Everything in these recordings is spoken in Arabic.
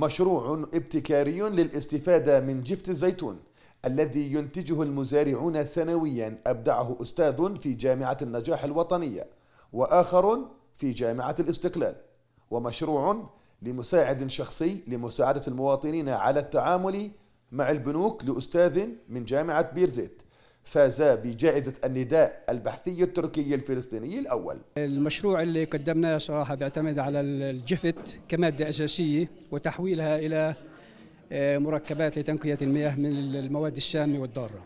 مشروع ابتكاري للاستفادة من جفت الزيتون الذي ينتجه المزارعون سنويا أبدعه أستاذ في جامعة النجاح الوطنية وآخر في جامعة الاستقلال ومشروع لمساعد شخصي لمساعدة المواطنين على التعامل مع البنوك لأستاذ من جامعة بيرزيت فاز بجائزة النداء البحثي التركي الفلسطيني الأول المشروع اللي قدمناه صراحة بيعتمد على الجفت كمادة أساسية وتحويلها إلى آه، مركبات لتنقية المياه من المواد السامة والضارة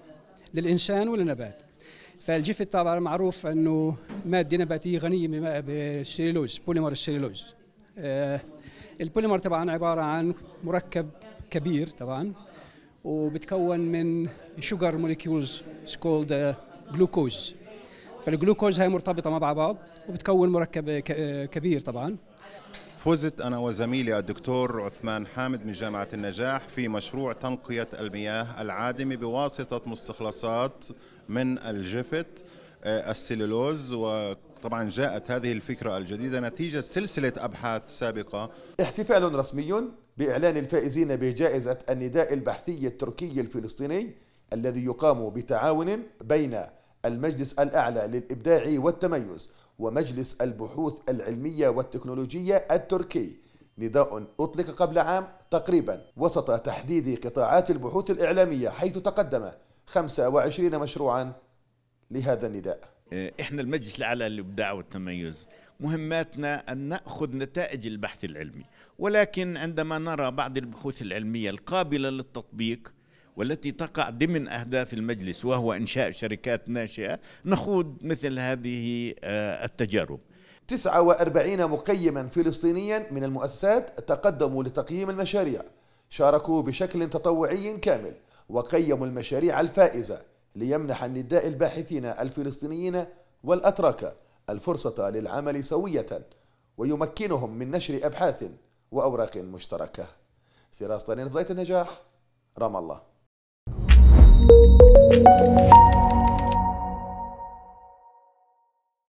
للإنسان وللنبات فالجفت طبعا معروف أنه مادة نباتية غنية بالسيلولوز بوليمر السيلولوز آه، البوليمر طبعا عبارة عن مركب كبير طبعا وبتكون من شوجر موليكيولز سكولد جلوكوز فالجلوكوز هي مرتبطه مع بعض وبتكون مركب آه، كبير طبعا فزت انا وزميلي الدكتور عثمان حامد من جامعه النجاح في مشروع تنقيه المياه العادمه بواسطه مستخلصات من الجفت آه، السلولوز و طبعا جاءت هذه الفكرة الجديدة نتيجة سلسلة أبحاث سابقة احتفال رسمي بإعلان الفائزين بجائزة النداء البحثي التركي الفلسطيني الذي يقام بتعاون بين المجلس الأعلى للإبداع والتميز ومجلس البحوث العلمية والتكنولوجية التركي نداء أطلق قبل عام تقريبا وسط تحديد قطاعات البحوث الإعلامية حيث تقدم 25 مشروعا لهذا النداء إيه، احنا المجلس الاعلى للابداع والتميز مهماتنا ان ناخذ نتائج البحث العلمي ولكن عندما نرى بعض البحوث العلميه القابله للتطبيق والتي تقع ضمن اهداف المجلس وهو انشاء شركات ناشئه نخوض مثل هذه آه، التجارب 49 مقيما فلسطينيا من المؤسسات تقدموا لتقييم المشاريع شاركوا بشكل تطوعي كامل وقيموا المشاريع الفائزه ليمنح النداء الباحثين الفلسطينيين والأتراك الفرصة للعمل سوية ويمكنهم من نشر أبحاث وأوراق مشتركة فراس طنين ضيت النجاح رام الله